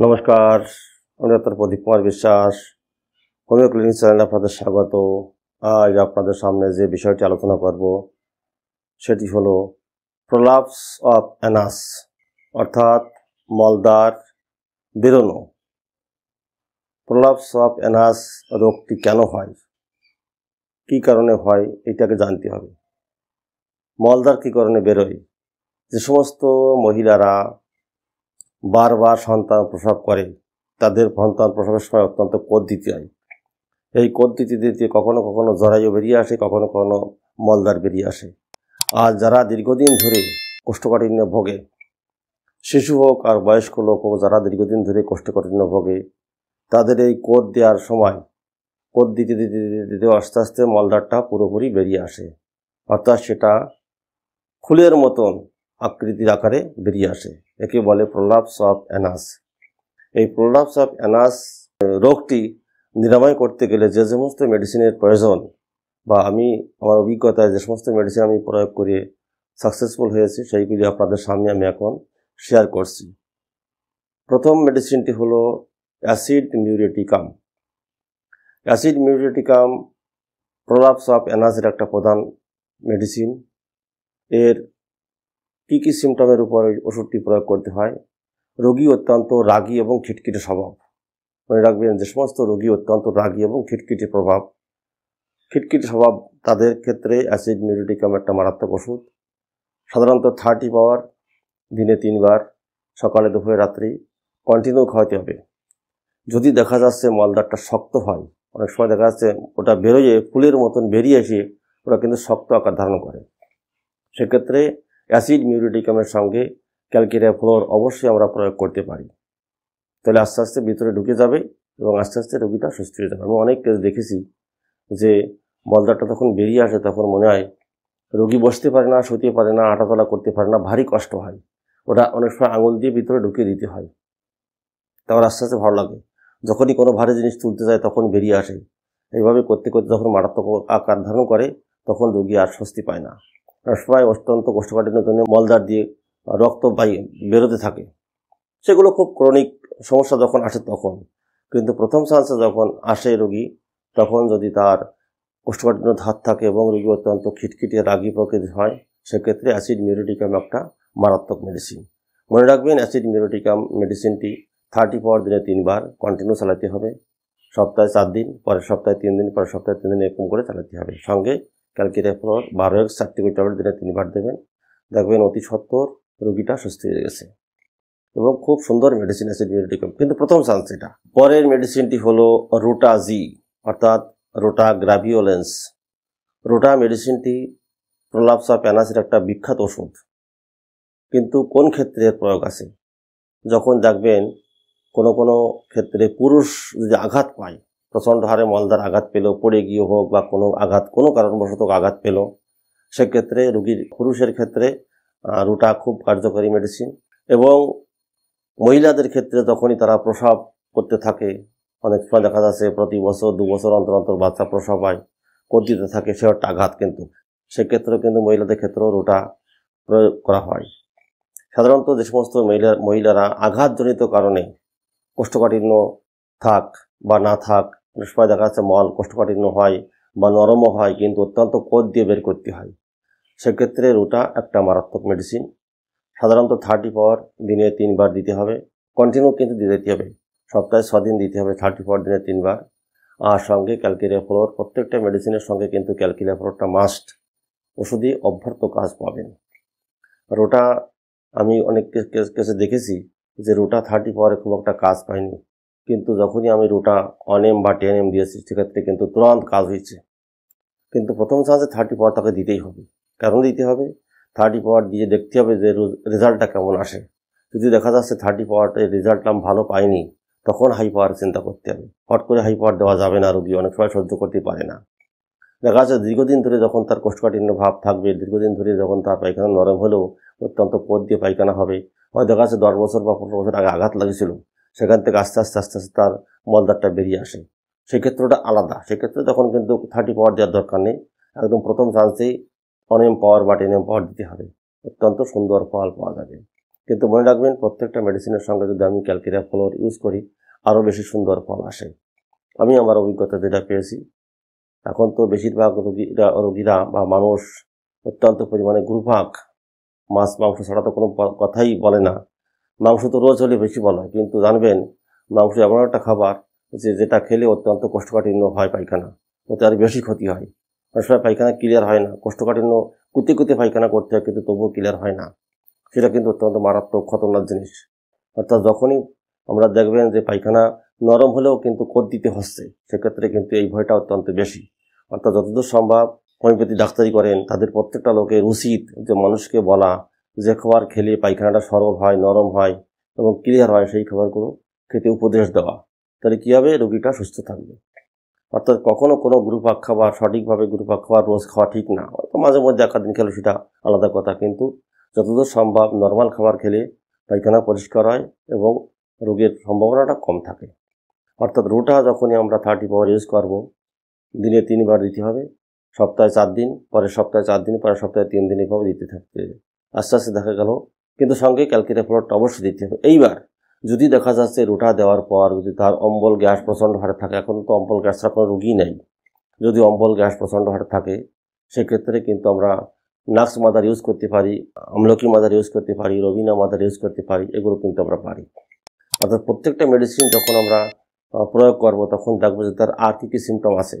নমস্কার আমি ডাক্তার প্রদীপ কুমার বিশ্বাস হোমিও ক্লিনিক চ্যানেলে আপনাদের স্বাগত আজ আপনাদের সামনে যে বিষয়টি আলোচনা করব সেটি হলো প্রলাপস অফ অ্যানাস অর্থাৎ মলদার বেরোনো প্রলাপস অফ অ্যানাস রোগটি কেন হয় কি কারণে হয় এটাকে জানতে হবে মলদার কী কারণে বেরোয় যে সমস্ত মহিলারা বারবার সন্তান প্রসব করে তাদের সন্তান প্রসবের সময় অত্যন্ত কোদ দিতে হয় এই কোদ দিতে দিতে কখনো কখনো জরায়ু বেরিয়ে আসে কখনো কখনো মলদার বেরিয়ে আসে আর যারা দীর্ঘদিন ধরে কোষ্ঠকাঠিন্য ভোগে শিশু হোক আর বয়স্ক লোক হোক যারা দীর্ঘদিন ধরে কোষ্ঠকাঠিন্য ভোগে তাদের এই কোদ দেওয়ার সময় কোদ দিতে দিতে দিতে দিতে আস্তে আস্তে মলদারটা পুরোপুরি বেরিয়ে আসে অর্থাৎ সেটা ফুলের মতন আকৃতির আকারে বেরিয়ে আসে একে বলে প্রলাপস অফ অ্যানাস এই প্রলাপস অফ অ্যানাস রোগটি নিরাময় করতে গেলে যে সমস্ত মেডিসিনের প্রয়োজন বা আমি আমার অভিজ্ঞতায় যে সমস্ত মেডিসিন আমি প্রয়োগ করে সাকসেসফুল হয়েছি সেইগুলি আপনাদের সামনে আমি এখন শেয়ার করছি প্রথম মেডিসিনটি হলো acid muriaticum acid muriaticum prolapse of অ্যানাসের একটা প্রধান মেডিসিন এর কী কী সিমটমের উপর ওই ওষুধটি প্রয়োগ করতে হয় রোগী অত্যন্ত রাগী এবং খিটখিটে স্বভাব মনে রাখবেন যে সমস্ত রোগী অত্যন্ত রাগী এবং খিটখিটে প্রভাব খিটখিটে স্বভাব তাদের ক্ষেত্রে অ্যাসিড মিউরিটিকাম একটা মারাত্মক ওষুধ সাধারণত থার্টি পাওয়ার দিনে তিনবার সকালে দুপুরে রাত্রি কন্টিনিউ খাওয়াতে হবে যদি দেখা যাচ্ছে মলদারটা শক্ত হয় অনেক সময় দেখা যাচ্ছে ওটা বেরোয় ফুলের মতন বেরিয়ে এসে ওরা কিন্তু শক্ত আকার ধারণ করে সেক্ষেত্রে অ্যাসিড মিউরিটিকামের সঙ্গে ক্যালকেরিয়া ফ্লোর অবশ্যই আমরা প্রয়োগ করতে পারি তাহলে আস্তে আস্তে ভিতরে ঢুকে যাবে এবং আস্তে আস্তে রোগীটা সুস্থ হয়ে যাবে আমি অনেক কেস দেখেছি যে মলদারটা তখন বেরিয়ে আসে তখন মনে হয় রোগী বসতে পারে না শুতে পারে না আটাতলা করতে পারে না ভারী কষ্ট হয় ওটা অনেক সময় আঙুল দিয়ে ভিতরে ঢুকিয়ে দিতে হয় তারপর আস্তে আস্তে ভালো লাগে যখনই কোনো ভারী জিনিস তুলতে যায় তখন বেরিয়ে আসে এইভাবে করতে করতে যখন মারাত্মক আকার ধারণ করে তখন রোগী আর স্বস্তি পায় না নার্সপায় অত্যন্ত জন্য মলদার দিয়ে রক্ত বেরোতে থাকে সেগুলো খুব ক্রনিক সমস্যা যখন আসে তখন কিন্তু প্রথম চান্সে যখন আসে রোগী তখন যদি তার কোষ্ঠকাঠিন্য ধাত থাকে এবং রোগী অত্যন্ত খিটখিটিয়ে রাগি প্রকৃতি হয় সেক্ষেত্রে অ্যাসিড মিউরোটিকাম একটা মারাত্মক মেডিসিন মনে রাখবেন অ্যাসিড মিউরোটিকাম মেডিসিনটি থার্টি পর দিনে তিনবার কন্টিনিউ চালাতে হবে সপ্তাহে চার দিন পরের সপ্তাহে তিন দিন পরের সপ্তাহে তিন দিন এরকম করে চালাতে হবে সঙ্গে ক্যালকেটার পর বারো এক চারটি করে ট্যাবলেট যেটা তিনবার দেবেন দেখবেন অতি সত্তর রোগীটা সুস্থ হয়ে গেছে এবং খুব সুন্দর মেডিসিন আছে ডিউরেটিকম কিন্তু প্রথম চান্স এটা পরের মেডিসিনটি হলো রোটাজি অর্থাৎ রোটা গ্রাভিওলেন্স রোটা মেডিসিনটি প্রলাপসা প্যানাসের একটা বিখ্যাত ওষুধ কিন্তু কোন ক্ষেত্রে প্রয়োগ আছে যখন দেখবেন কোনো কোনো ক্ষেত্রে পুরুষ যদি আঘাত পায় প্রচণ্ড হারে মলদার আঘাত পেল পড়ে গিয়ে হোক বা কোনো আঘাত কোনো কারণবশত আঘাত পেল সেক্ষেত্রে রুগীর পুরুষের ক্ষেত্রে রুটা খুব কার্যকরী মেডিসিন এবং মহিলাদের ক্ষেত্রে যখনই তারা প্রসাব করতে থাকে অনেক সময় দেখা যাচ্ছে প্রতি বছর দু বছর অন্তর অন্তর বাচ্চা প্রসাব হয় কর্তিতে থাকে সে একটা আঘাত কিন্তু সেক্ষেত্রেও কিন্তু মহিলাদের ক্ষেত্রেও রুটা প্রয়োগ করা হয় সাধারণত যে সমস্ত মহিলা মহিলারা আঘাতজনিত কারণে কোষ্ঠকাঠিন্য থাক বা না থাক সময় দেখা যাচ্ছে মল কোষ্ঠকাঠিন্য হয় বা নরমও হয় কিন্তু অত্যন্ত কোদ দিয়ে বের করতে হয় সেক্ষেত্রে রুটা একটা মারাত্মক মেডিসিন সাধারণত থার্টি পাওয়ার দিনে তিনবার দিতে হবে কন্টিনিউ কিন্তু দিতে হবে সপ্তাহে ছদিন দিতে হবে থার্টি পাওয়ার দিনে তিনবার আর সঙ্গে ক্যালকেরিয়া ফ্লোর প্রত্যেকটা মেডিসিনের সঙ্গে কিন্তু ক্যালকেরিয়া ফ্লোরটা মাস্ট ওষুধই অভ্যর্ত কাজ পাবেন রোটা আমি অনেক কেসে দেখেছি যে রোটা থার্টি পাওয়ারে খুব একটা কাজ পায়নি কিন্তু যখনই আমি রোটা অন এম বা টেন এম দিয়েছি সেক্ষেত্রে কিন্তু তুরন্ত কাজ হয়েছে কিন্তু প্রথম চান্সে থার্টি পাওয়ার তাকে দিতেই হবে কেন দিতে হবে থার্টি পাওয়ার দিয়ে দেখতে হবে যে রেজাল্টটা কেমন আসে যদি দেখা যাচ্ছে থার্টি পাওয়ারটা রেজাল্ট আমি ভালো পাইনি তখন হাই পাওয়ার চিন্তা করতে হবে হট করে হাই পাওয়ার দেওয়া যাবে না রুগী অনেক সময় সহ্য করতে পারে না দেখা যাচ্ছে দীর্ঘদিন ধরে যখন তার কোষ্ঠকাঠিন্য ভাব থাকবে দীর্ঘদিন ধরে যখন তার পায়খানা নরম হলেও অত্যন্ত পদ দিয়ে পায়খানা হবে হয় দেখা যাচ্ছে দশ বছর বা পনেরো বছর আগে আঘাত লাগেছিল সেখান থেকে আস্তে আস্তে আস্তে আস্তে তার মলদারটা বেরিয়ে আসে সেক্ষেত্রটা আলাদা সেক্ষেত্রে তখন কিন্তু থার্টি পাওয়ার দেওয়ার দরকার নেই একদম প্রথম চান্সেই অনেম পাওয়ার বা এম পাওয়ার দিতে হবে অত্যন্ত সুন্দর ফল পাওয়া যাবে কিন্তু মনে রাখবেন প্রত্যেকটা মেডিসিনের সঙ্গে যদি আমি ক্যালকেরিয়া ফ্লোর ইউজ করি আরও বেশি সুন্দর ফল আসে আমি আমার অভিজ্ঞতা যেটা পেয়েছি এখন তো বেশিরভাগ রোগীরা রোগীরা বা মানুষ অত্যন্ত পরিমাণে গুরুভাগ মাছ মাংস ছাড়া তো কোনো কথাই বলে না মাংস তো রোজ হলে বেশি ভালো হয় কিন্তু জানবেন মাংস এমন একটা খাবার যে যেটা খেলে অত্যন্ত কষ্টকাঠিন্য হয় পায়খানা ওতে আর বেশি ক্ষতি হয় অনেক সময় পায়খানা ক্লিয়ার হয় না কষ্টকাঠিন্য কুতে কুতে পায়খানা করতে হয় কিন্তু তবুও ক্লিয়ার হয় না সেটা কিন্তু অত্যন্ত মারাত্মক খতরনাক জিনিস অর্থাৎ যখনই আমরা দেখবেন যে পায়খানা নরম হলেও কিন্তু কোদ দিতে হচ্ছে সেক্ষেত্রে কিন্তু এই ভয়টা অত্যন্ত বেশি অর্থাৎ যতদূর সম্ভব হোমিওপ্যাথি ডাক্তারি করেন তাদের প্রত্যেকটা লোকের উচিত যে মানুষকে বলা যে খাবার খেলে পায়খানাটা সরব হয় নরম হয় এবং ক্লিয়ার হয় সেই খাবারগুলো খেতে উপদেশ দেওয়া তাহলে কী হবে রোগীটা সুস্থ থাকবে অর্থাৎ কখনও কোনো গ্রুপাক খাবার সঠিকভাবে গ্রুপাক খাবার রোজ খাওয়া ঠিক না হয়তো মাঝে মধ্যে দিন খেলো সেটা আলাদা কথা কিন্তু যতদূর সম্ভব নর্মাল খাবার খেলে পায়খানা পরিষ্কার হয় এবং রোগের সম্ভাবনাটা কম থাকে অর্থাৎ রোটা যখনই আমরা থার্টি পাওয়ার ইউজ করব দিনে তিনবার দিতে হবে সপ্তাহে চার দিন পরের সপ্তাহে চার দিন পরের সপ্তাহে তিন দিন এভাবে দিতে থাকতে আস্তে আস্তে দেখা গেল কিন্তু সঙ্গে ক্যালকিটা ফ্লোরটা অবশ্যই দিতে হবে এইবার যদি দেখা যাচ্ছে রোটা দেওয়ার পর যদি তার অম্বল গ্যাস প্রচণ্ড হারে থাকে এখন তো অম্বল গ্যাস কোনো রুগী নেই যদি অম্বল গ্যাস প্রচণ্ড হারে থাকে সেক্ষেত্রে কিন্তু আমরা নাক্স মাদার ইউজ করতে পারি আমলকি মাদার ইউজ করতে পারি রবিনা মাদার ইউজ করতে পারি এগুলো কিন্তু আমরা পারি অর্থাৎ প্রত্যেকটা মেডিসিন যখন আমরা প্রয়োগ করব তখন দেখবো যে তার আর কী কী সিমটম আছে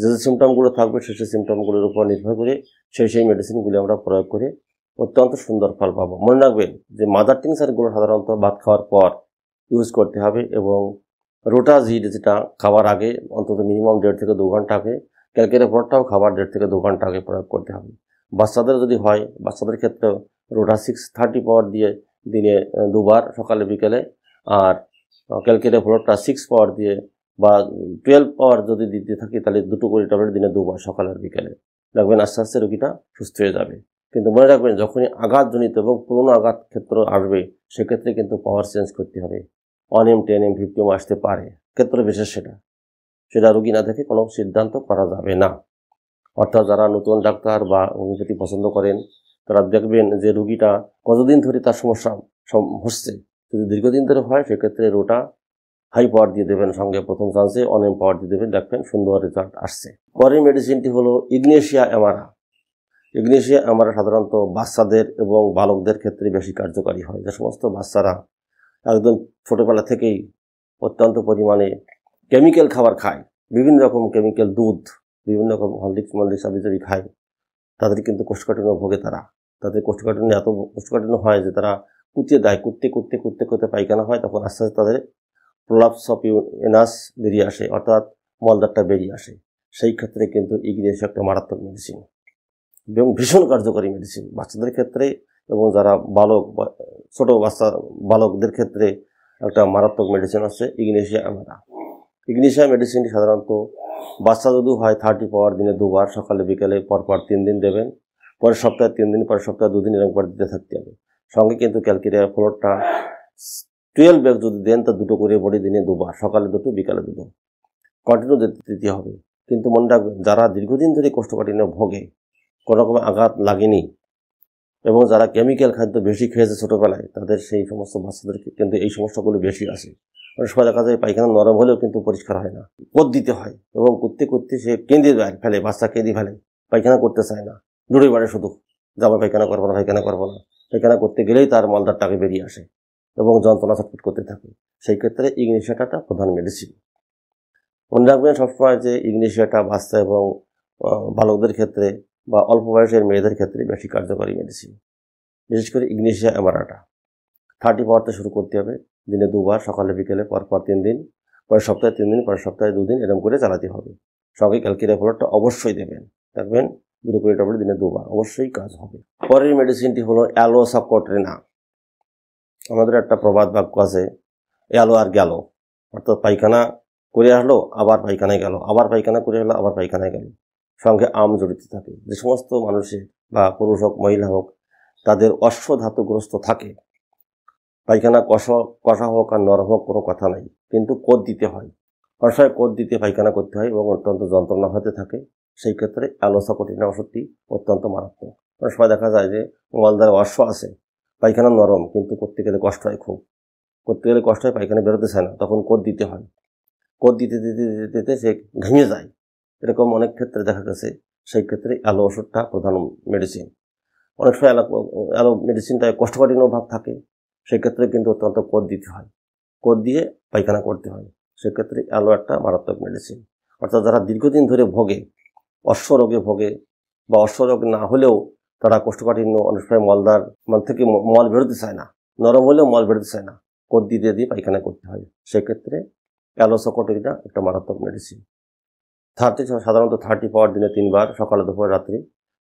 যে যে সিমটমগুলো থাকবে সেই সেই সিমটমগুলোর উপর নির্ভর করে সেই সেই মেডিসিনগুলি আমরা প্রয়োগ করে অত্যন্ত সুন্দর ফল পাবো মনে রাখবেন যে মাদার টিংসারগুলো সাধারণত ভাত খাওয়ার পর ইউজ করতে হবে এবং রোটাজিড যেটা খাওয়ার আগে অন্তত মিনিমাম দেড় থেকে দু ঘন্টা আগে ক্যালকের পরটাও খাবার দেড় থেকে দু ঘন্টা আগে প্রয়োগ করতে হবে বাচ্চাদের যদি হয় বাচ্চাদের ক্ষেত্রে রোটা সিক্স থার্টি পাওয়ার দিয়ে দিনে দুবার সকালে বিকেলে আর ক্যালকেটে ফ্লোরটা সিক্স পাওয়ার দিয়ে বা টুয়েলভ পাওয়ার যদি দিতে থাকি তাহলে দুটো করে ট্যাবলেট দিনে দুবার সকাল আর বিকেলে দেখবেন আস্তে আস্তে রোগীটা সুস্থ হয়ে যাবে কিন্তু মনে রাখবেন যখনই আঘাতজনিত এবং পুরনো আঘাত ক্ষেত্র আসবে সেক্ষেত্রে কিন্তু পাওয়ার চেঞ্জ করতে হবে one M ten M fifty আসতে পারে ক্ষেত্র বিশেষ সেটা সেটা রুগী না দেখে কোনো সিদ্ধান্ত করা যাবে না অর্থাৎ যারা নতুন ডাক্তার বা হোমিওপ্যাথি পছন্দ করেন তারা দেখবেন যে রুগীটা কতদিন ধরে তার সমস্যা হচ্ছে যদি দীর্ঘদিন ধরে হয় সেক্ষেত্রে রোটা হাই পাওয়ার দিয়ে দেবেন সঙ্গে প্রথম চান্সে অনেম পাওয়ার দিয়ে দেবেন দেখবেন সুন্দর রেজাল্ট আসছে পরের মেডিসিনটি হলো ইগনেশিয়া এমারা ইংলিশে আমরা সাধারণত বাচ্চাদের এবং বালকদের ক্ষেত্রে বেশি কার্যকারী হয় যে সমস্ত বাচ্চারা একদম ছোটোবেলা থেকেই অত্যন্ত পরিমাণে কেমিক্যাল খাবার খায় বিভিন্ন রকম কেমিক্যাল দুধ বিভিন্ন রকম হলদিক্স মলদিক্স আবিজাবি খায় তাদের কিন্তু কোষ্ঠকাঠিন্য ভোগে তারা তাদের কোষ্ঠকাঠিন্য এত কোষ্ঠকাঠিন্য হয় যে তারা কুতিয়ে দেয় কুত্তে কুত্তে কুত্তে কুত্তে পায়খানা হয় তখন আস্তে আস্তে তাদের প্রলাপস অফ এনাস বেরিয়ে আসে অর্থাৎ মলদারটা বেরিয়ে আসে সেই ক্ষেত্রে কিন্তু ইগনেশিয়া একটা মারাত্মক মেডিসিন এবং ভীষণ কার্যকরী মেডিসিন বাচ্চাদের ক্ষেত্রে এবং যারা বালক ছোট বাচ্চা বালকদের ক্ষেত্রে একটা মারাত্মক মেডিসিন আছে ইগনেশিয়া আমেরা ইগনেশিয়া মেডিসিনটি সাধারণত বাচ্চা যদি হয় থার্টি পাওয়ার দিনে দুবার সকালে বিকেলে পরপর তিন দিন দেবেন পরের সপ্তাহে তিন দিন পরের সপ্তাহে দুদিন এরকম করে দিতে থাকতে হবে সঙ্গে কিন্তু ক্যালকেরিয়া ফ্লোরটা টুয়েলভ ব্যাগ যদি দেন তা দুটো করে বডি দিনে দুবার সকালে দুটো বিকালে দুটো কন্টিনিউ দিতে হবে কিন্তু মনে রাখবেন যারা দীর্ঘদিন ধরে কোষ্ঠকাঠিন্য ভোগে রকম আঘাত লাগেনি এবং যারা কেমিক্যাল খাদ্য বেশি খেয়েছে ছোটোবেলায় তাদের সেই সমস্ত বাচ্চাদেরকে কিন্তু এই সমস্যাগুলো বেশি আসে অনেক সময় দেখা যায় পায়খানা নরম হলেও কিন্তু পরিষ্কার হয় না কোদ দিতে হয় এবং করতে করতে সে কেঁদে ফেলে বাচ্চা কেঁদে ফেলে পায়খানা করতে চায় না দূরে বাড়ে শুধু যাবো পায়খানা করবো না পায়খানা করবো না পায়খানা করতে গেলেই তার মালদার টাকে বেরিয়ে আসে এবং যন্ত্রণা ছটফট করতে থাকে সেই ক্ষেত্রে ইগনেশিয়াটা প্রধান মেডিসিন মনে রাখবেন সবসময় যে ইগনেশিয়াটা বাচ্চা এবং বালকদের ক্ষেত্রে বা অল্প বয়সের মেয়েদের ক্ষেত্রে বেশি কার্যকরী মেডিসিন বিশেষ করে ইগনেশিয়া অ্যামারাটা থার্টি পাওয়ারতে শুরু করতে হবে দিনে দুবার সকালে বিকেলে পরপর তিন দিন পরের সপ্তাহে তিন দিন পরের সপ্তাহে দুদিন এরকম করে চালাতে হবে সঙ্গে ক্যালকিরিয়া ফলটটা অবশ্যই দেবেন দেখবেন দুটো করে ট্যাবলেট দিনে দুবার অবশ্যই কাজ হবে পরের মেডিসিনটি হলো অ্যালো সাকোট্রেনা আমাদের একটা প্রবাদ বাক্য আছে অ্যালো আর গেল অর্থাৎ পায়খানা করে আসলো আবার পায়খানায় গেল আবার পায়খানা করে আসলো আবার পায়খানায় গেল সঙ্গে আম জড়িত থাকে যে সমস্ত মানুষের বা পুরুষ হোক মহিলা হোক তাদের অশ্ব ধাতুগ্রস্ত থাকে পায়খানা কষ কষা হোক আর নরম হোক কোনো কথা নাই কিন্তু কোদ দিতে হয় অসহায় কোদ দিতে পায়খানা করতে হয় এবং অত্যন্ত যন্ত্রণা হতে থাকে সেই ক্ষেত্রে কঠিন ওষুধটি অত্যন্ত মারাত্মক অনেক সময় দেখা যায় যে মালদার অশ্ব আছে পায়খানা নরম কিন্তু করতে গেলে কষ্ট হয় খুব করতে গেলে কষ্ট হয় পায়খানা বেরোতে চায় না তখন কোদ দিতে হয় কোদ দিতে দিতে দিতে দিতে সে ঘেঙে যায় এরকম অনেক ক্ষেত্রে দেখা গেছে সেই ক্ষেত্রে অ্যালো ওষুধটা প্রধান মেডিসিন অনেক সময় অ্যালো অ্যালো মেডিসিনটা কষ্টকাঠিন্য ভাব থাকে সেক্ষেত্রে কিন্তু অত্যন্ত কোদ দিতে হয় কোদ দিয়ে পায়খানা করতে হয় সেক্ষেত্রে অ্যালো একটা মারাত্মক মেডিসিন অর্থাৎ যারা দীর্ঘদিন ধরে ভোগে অশ্বরোগে ভোগে বা অশ্বরোগ না হলেও তারা কোষ্ঠকাঠিন্য অনেক সময় মলদার মান থেকে মল বেরোতে চায় না নরম হলেও মল বেরোতে চায় না কদ্দি দিয়ে দিয়ে পায়খানা করতে হয় সেক্ষেত্রে অ্যালোসকোটিকটা একটা মারাত্মক মেডিসিন থার্টি সাধারণত থার্টি পাওয়ার দিনে তিনবার সকালে দুপুর রাত্রি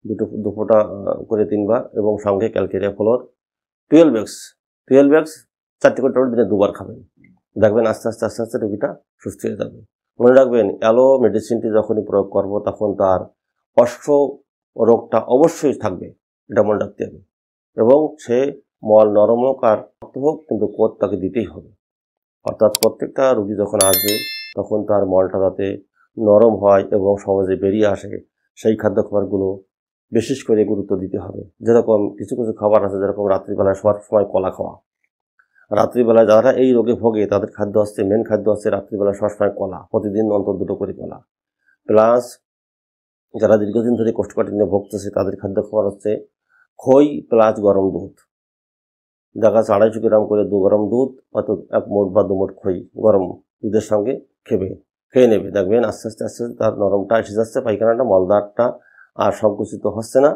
দুটো দুপুরটা করে তিনবার এবং সঙ্গে calcarea fluor twelve X twelve X চারটি করে টমেটো দিনে দুবার খাবেন দেখবেন আস্তে আস্তে আস্তে আস্তে রোগীটা সুস্থ হয়ে যাবে মনে রাখবেন অ্যালো মেডিসিনটি যখনই প্রয়োগ করব তখন তার অশ্ব রোগটা অবশ্যই থাকবে এটা মনে রাখতে হবে এবং সে মল নরম হোক আর রক্ত হোক কিন্তু কোদ তাকে দিতেই হবে অর্থাৎ প্রত্যেকটা রুগী যখন আসবে তখন তার মলটা যাতে নরম হয় এবং সহজে বেরিয়ে আসে সেই খাদ্য খাবারগুলো বিশেষ করে গুরুত্ব দিতে হবে যেরকম কিছু কিছু খাবার আছে যেরকম রাত্রিবেলায় সবার সময় কলা খাওয়া রাত্রিবেলায় যারা এই রোগে ভোগে তাদের খাদ্য আসছে মেন খাদ্য আসছে রাত্রিবেলায় সবার সময় কলা প্রতিদিন অন্তর দুটো করে কলা প্লাস যারা দীর্ঘদিন ধরে কোষ্ঠকাঠিন্য ভোগতেছে তাদের খাদ্য খাবার হচ্ছে খই প্লাস গরম দুধ দেখা যাচ্ছে আড়াইশো গ্রাম করে দু গরম দুধ অর্থাৎ এক মোট বা দু মোট খই গরম দুধের সঙ্গে খেবে খেয়ে নেবে দেখবেন আস্তে আস্তে আস্তে আস্তে তার নরমটা এসে যাচ্ছে পায়খানাটা মলদারটা আর সংকুচিত হচ্ছে না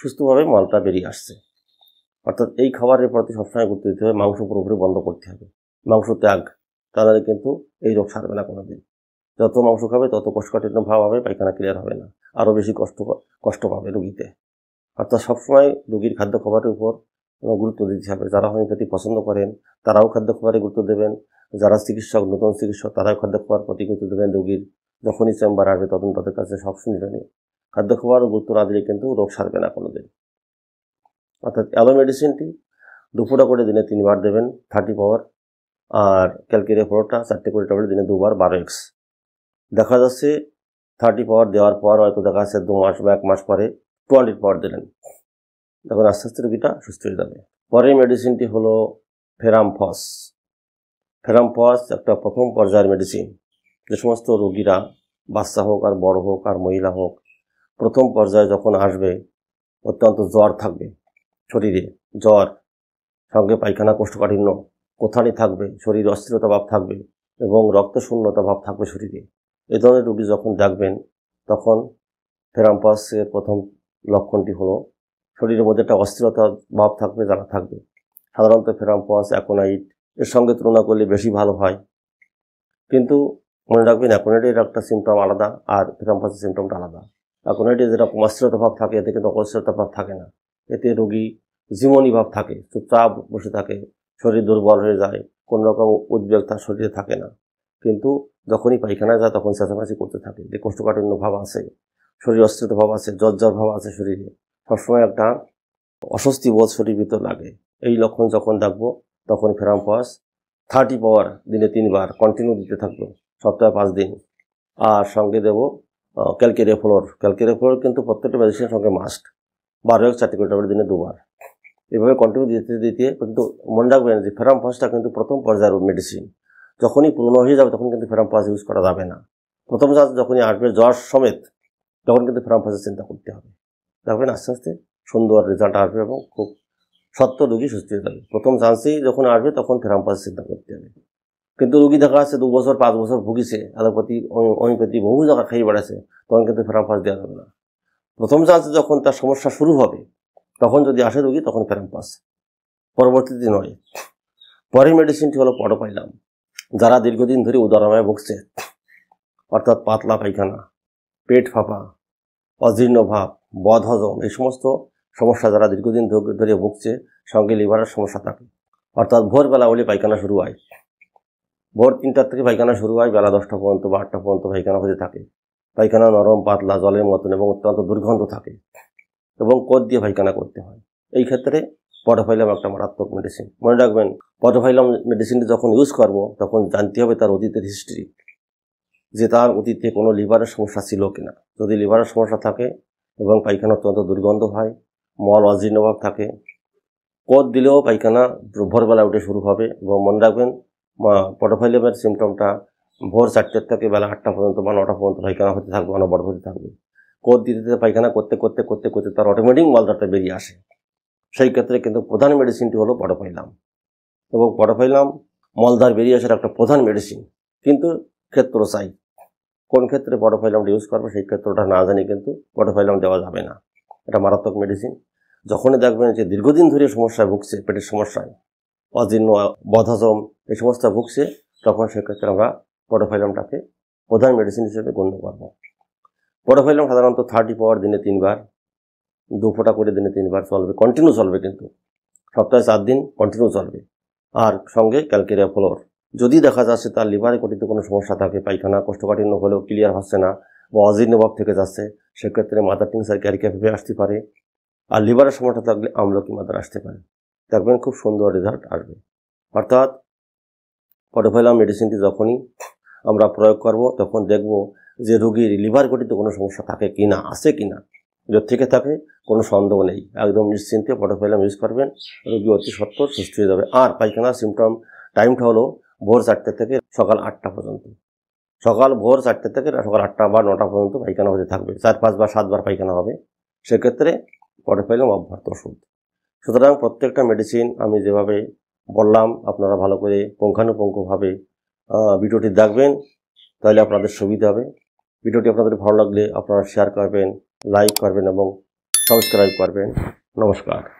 সুস্থভাবে মলটা বেরিয়ে আসছে অর্থাৎ এই খাবারের প্রতি সবসময় গুরুত্ব দিতে হবে মাংস পুরোপুরি বন্ধ করতে হবে মাংস ত্যাগ তাহলে মানে কিন্তু এই রোগ সারবে না কোনো দিন যত মাংস খাবে তত কষ্টকাঠিন্য ভাব হবে পায়খানা ক্লিয়ার হবে না আরও বেশি কষ্ট কষ্ট পাবে রুগীতে অর্থাৎ সবসময় রুগীর খাদ্য খাবারের উপর গুরুত্ব দিতে হবে যারা হোমিওপ্যাথি পছন্দ করেন তারাও খাদ্য খাবারে গুরুত্ব দেবেন যারা চিকিৎসক নতুন চিকিৎসক তারাও খাদ্য খাবার প্রতি গুরুত্ব দেবেন রোগীর যখনই চেম্বার আসবে তখন তাদের কাছে সব নিরণীয় খাদ্য খাবার গুরুত্ব না দিলে কিন্তু রোগ সারবে না কোনো দিন অর্থাৎ অ্যালো মেডিসিনটি দুপুরা করে দিনে তিনবার দেবেন থার্টি পাওয়ার আর ক্যালকেরিয়া ফোরটা চারটে করে টাবলেট দিনে দুবার বারো এক্স দেখা যাচ্ছে থার্টি পাওয়ার দেওয়ার পর হয়তো দেখা যাচ্ছে দু মাস বা এক মাস পরে টু হান্ড্রেড পাওয়ার দিলেন তখন আস্তে আস্তে রোগীটা সুস্থ হয়ে যাবে পরের মেডিসিনটি হলো ফস ফেরামপস একটা প্রথম পর্যায়ের মেডিসিন যে সমস্ত রোগীরা বাচ্চা হোক আর বড় হোক আর মহিলা হোক প্রথম পর্যায়ে যখন আসবে অত্যন্ত জ্বর থাকবে শরীরে জ্বর সঙ্গে পায়খানা কোষ্ঠকাঠিন্য কোথানি থাকবে শরীর অস্থিরতা ভাব থাকবে এবং রক্ত শূন্যতা ভাব থাকবে শরীরে এ ধরনের রোগী যখন দেখবেন তখন ফেরাম্পাসের প্রথম লক্ষণটি হলো শরীরের মধ্যে একটা অস্থিরতা ভাব থাকবে যারা থাকবে সাধারণত ফেরাম্পাস অ্যাকোনাইট এর সঙ্গে তুলনা করলে বেশি ভালো হয় কিন্তু মনে রাখবেন অ্যাকোনাইটির একটা সিমটম আলাদা আর থ্রাম্পাসের সিমটমটা আলাদা অ্যাকোনাইটি যেটা মশ্রতা ভাব থাকে এতে কিন্তু অমশ্রতা ভাব থাকে না এতে রোগী জীবনী ভাব থাকে চুপচাপ বসে থাকে শরীর দুর্বল হয়ে যায় কোনো রকম উদ্বেগ তার শরীরে থাকে না কিন্তু যখনই পায়খানা যায় তখন চেঁচামেচি করতে থাকে যে কোষ্ঠকাঠিন্য ভাব আছে শরীর অস্থিত ভাব আছে জর্জর ভাব আছে শরীরে সবসময় একটা অস্বস্তি বোধ শরীর ভিতর লাগে এই লক্ষণ যখন দেখবো তখন ফেরাম পাস থার্টি পাওয়ার দিনে তিনবার কন্টিনিউ দিতে থাকলো সপ্তাহে পাঁচ দিন আর সঙ্গে দেব ক্যালকেরিয়া ফ্লোর ক্যালকেরিয়া ফ্লোর কিন্তু প্রত্যেকটা মেডিসিনের সঙ্গে মাস্ট বারো এক চারটি করে দিনে দুবার এভাবে কন্টিনিউ দিতে দিতে কিন্তু মনে রাখবেন যে ফেরাম পাসটা কিন্তু প্রথম পর্যায়ের মেডিসিন যখনই পুরনো হয়ে যাবে তখন কিন্তু ফেরাম পাস ইউজ করা যাবে না প্রথম চান্স যখনই আসবে জ্বর সমেত তখন কিন্তু ফেরাম পাসের চিন্তা করতে হবে দেখবেন আস্তে আস্তে সুন্দর রেজাল্ট আসবে এবং খুব সত্য রোগী সুস্থ যাবে প্রথম চান্সেই যখন আসবে তখন থেরাম্পাস চিন্তা করতে হবে কিন্তু রোগী দেখা আছে দু বছর পাঁচ বছর ভুগিছে অ্যালোপ্যাথি হোমিওপ্যাথি বহু জায়গা খাই বেড়াছে তখন কিন্তু ফেরাম্পাস দেওয়া যাবে না প্রথম চান্সে যখন তার সমস্যা শুরু হবে তখন যদি আসে রোগী তখন ফেরাম্পাস পরবর্তীতে নয় পরের মেডিসিনটি হলো পাইলাম যারা দীর্ঘদিন ধরে উদারামায় ভুগছে অর্থাৎ পাতলা পায়খানা পেট ফাঁপা অজীর্ণ ভাব হজম এই সমস্ত সমস্যা যারা দীর্ঘদিন ধরে ভুগছে সঙ্গে লিভারের সমস্যা থাকে অর্থাৎ ভোরবেলা হলে পায়খানা শুরু হয় ভোর তিনটার থেকে পায়খানা শুরু হয় বেলা দশটা পর্যন্ত বা আটটা পর্যন্ত পায়খানা হতে থাকে পায়খানা নরম পাতলা জলের মতন এবং অত্যন্ত দুর্গন্ধ থাকে এবং কোদ দিয়ে পায়খানা করতে হয় এই ক্ষেত্রে পটোফাইলাম একটা মারাত্মক মেডিসিন মনে রাখবেন পটোফাইলাম মেডিসিনটি যখন ইউজ করবো তখন জানতে হবে তার অতীতের হিস্ট্রি যে তার অতীতে কোনো লিভারের সমস্যা ছিল কিনা যদি লিভারের সমস্যা থাকে এবং পায়খানা অত্যন্ত দুর্গন্ধ হয় মল অজীর্ণ থাকে কদ দিলেও পায়খানা ভোরবেলা উঠে শুরু হবে এবং মনে রাখবেন পটোফাইলিয়ামের সিমটমটা ভোর চারটের থেকে বেলা আটটা পর্যন্ত বা নটা পর্যন্ত পায়খানা হতে থাকবে অনবরত মানে হতে থাকবে কোদ দিতে দিতে পায়খানা করতে করতে করতে করতে তার অটোমেটিক মলদারটা বেরিয়ে আসে সেই ক্ষেত্রে কিন্তু প্রধান মেডিসিনটি হলো পটোফাইলাম এবং পটোফাইলাম মলদার বেরিয়ে আসার একটা প্রধান মেডিসিন কিন্তু ক্ষেত্র চাই কোন ক্ষেত্রে পটোফাইলামটা ইউজ করবো সেই ক্ষেত্রটা না জানি কিন্তু পটোফাইলাম দেওয়া যাবে না একটা মারাত্মক মেডিসিন যখনই দেখবেন যে দীর্ঘদিন ধরে সমস্যায় ভুগছে পেটের সমস্যায় অজীর্ণ বধাজম এই সমস্ত ভুগছে তখন সেক্ষেত্রে আমরা পোডোফাইলামটাকে প্রধান মেডিসিন হিসেবে গণ্য করব পোডোফাইলাম সাধারণত থার্টি পাওয়ার দিনে তিনবার দু ফোঁটা করে দিনে তিনবার চলবে কন্টিনিউ চলবে কিন্তু সপ্তাহে চার দিন কন্টিনিউ চলবে আর সঙ্গে ক্যালকেরিয়া ফ্লোর যদি দেখা যাচ্ছে তার লিভারে কঠিত কোনো সমস্যা থাকে পায়খানা কষ্টকাঠিন্য হলেও ক্লিয়ার হচ্ছে না বা অজীর্ণভাব থেকে যাচ্ছে সেক্ষেত্রে মাদার টিংসার ভেবে আসতে পারে আর লিভারের সমস্যা থাকলে আমলকি মাদার আসতে পারে দেখবেন খুব সুন্দর রেজাল্ট আসবে অর্থাৎ পটোফেলা মেডিসিনটি যখনই আমরা প্রয়োগ করব তখন দেখব যে রোগীর লিভার গঠিত কোনো সমস্যা থাকে কি না আছে কি না যদি থেকে থাকে কোনো সন্দেহ নেই একদম নিশ্চিন্তে পটোফেলাম ইউজ করবেন রোগী অতি সত্ত্বর সুস্থ হয়ে যাবে আর পায়খানার সিমটম টাইমটা হলো ভোর চারটে থেকে সকাল আটটা পর্যন্ত সকাল ভোর চারটে থেকে সকাল আটটা বা নটা পর্যন্ত পায়খানা হতে থাকবে চার পাঁচবার সাতবার পায়খানা হবে সেক্ষেত্রে পরে পাইলাম অভ্যর্থ ওষুধ সুতরাং প্রত্যেকটা মেডিসিন আমি যেভাবে বললাম আপনারা ভালো করে পুঙ্খানুপুঙ্খভাবে ভিডিওটি দেখবেন তাহলে আপনাদের সুবিধা হবে ভিডিওটি আপনাদের ভালো লাগলে আপনারা শেয়ার করবেন লাইক করবেন এবং সাবস্ক্রাইব করবেন নমস্কার